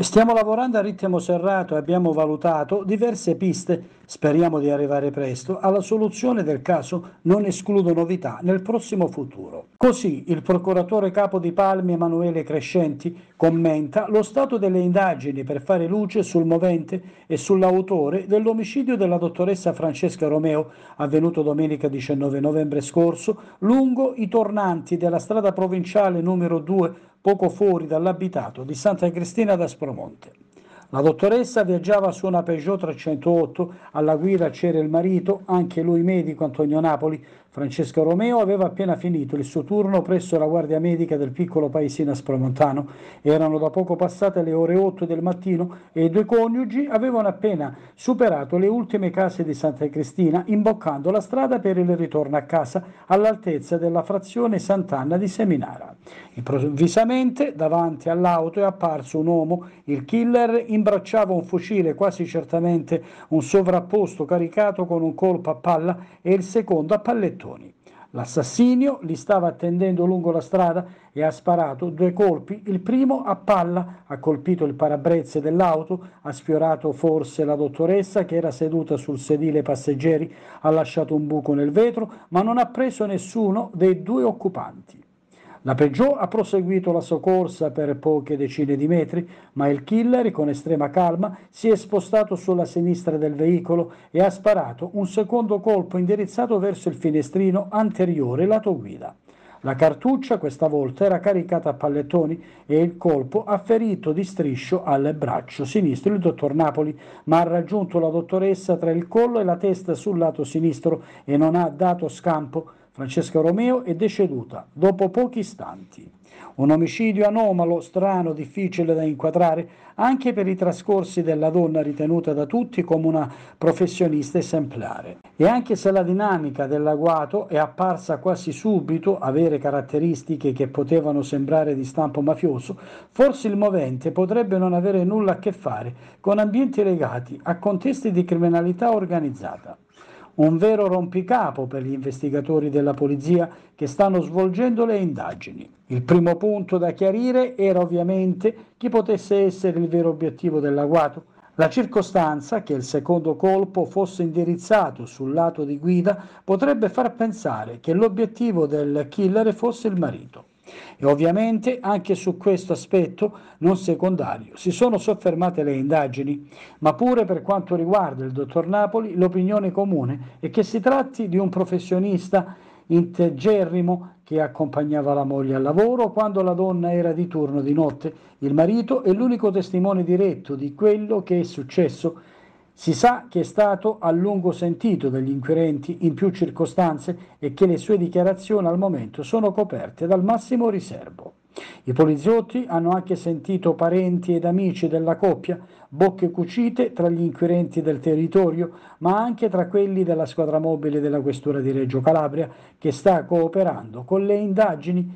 Stiamo lavorando a ritmo serrato e abbiamo valutato diverse piste, speriamo di arrivare presto, alla soluzione del caso non escludo novità nel prossimo futuro. Così il procuratore capo di Palmi Emanuele Crescenti commenta lo stato delle indagini per fare luce sul movente e sull'autore dell'omicidio della dottoressa Francesca Romeo avvenuto domenica 19 novembre scorso lungo i tornanti della strada provinciale numero 2 poco fuori dall'abitato di Santa Cristina d'Aspromonte. La dottoressa viaggiava su una Peugeot 308, alla guida c'era il marito, anche lui medico Antonio Napoli. Francesco Romeo aveva appena finito il suo turno presso la guardia medica del piccolo paesino Spromontano. Erano da poco passate le ore 8 del mattino e i due coniugi avevano appena superato le ultime case di Santa Cristina, imboccando la strada per il ritorno a casa all'altezza della frazione Sant'Anna di Seminara. Improvvisamente davanti all'auto è apparso un uomo, il killer in imbracciava un fucile quasi certamente un sovrapposto caricato con un colpo a palla e il secondo a pallettoni. L'assassino li stava attendendo lungo la strada e ha sparato due colpi. Il primo a palla ha colpito il parabrezza dell'auto, ha sfiorato forse la dottoressa che era seduta sul sedile passeggeri, ha lasciato un buco nel vetro, ma non ha preso nessuno dei due occupanti. La Peugeot ha proseguito la sua corsa per poche decine di metri, ma il killer, con estrema calma, si è spostato sulla sinistra del veicolo e ha sparato un secondo colpo indirizzato verso il finestrino anteriore lato guida. La cartuccia questa volta era caricata a pallettoni e il colpo ha ferito di striscio al braccio sinistro il dottor Napoli, ma ha raggiunto la dottoressa tra il collo e la testa sul lato sinistro e non ha dato scampo Francesca Romeo è deceduta dopo pochi istanti. Un omicidio anomalo, strano, difficile da inquadrare anche per i trascorsi della donna ritenuta da tutti come una professionista esemplare. E anche se la dinamica dell'agguato è apparsa quasi subito avere caratteristiche che potevano sembrare di stampo mafioso, forse il movente potrebbe non avere nulla a che fare con ambienti legati a contesti di criminalità organizzata un vero rompicapo per gli investigatori della polizia che stanno svolgendo le indagini. Il primo punto da chiarire era ovviamente chi potesse essere il vero obiettivo dell'agguato, la circostanza che il secondo colpo fosse indirizzato sul lato di guida potrebbe far pensare che l'obiettivo del killer fosse il marito. E ovviamente anche su questo aspetto non secondario si sono soffermate le indagini, ma pure per quanto riguarda il dottor Napoli l'opinione comune è che si tratti di un professionista integerrimo che accompagnava la moglie al lavoro quando la donna era di turno di notte. Il marito è l'unico testimone diretto di quello che è successo. Si sa che è stato a lungo sentito dagli inquirenti in più circostanze e che le sue dichiarazioni al momento sono coperte dal massimo riservo. I poliziotti hanno anche sentito parenti ed amici della coppia, bocche cucite tra gli inquirenti del territorio, ma anche tra quelli della squadra mobile della Questura di Reggio Calabria, che sta cooperando con le indagini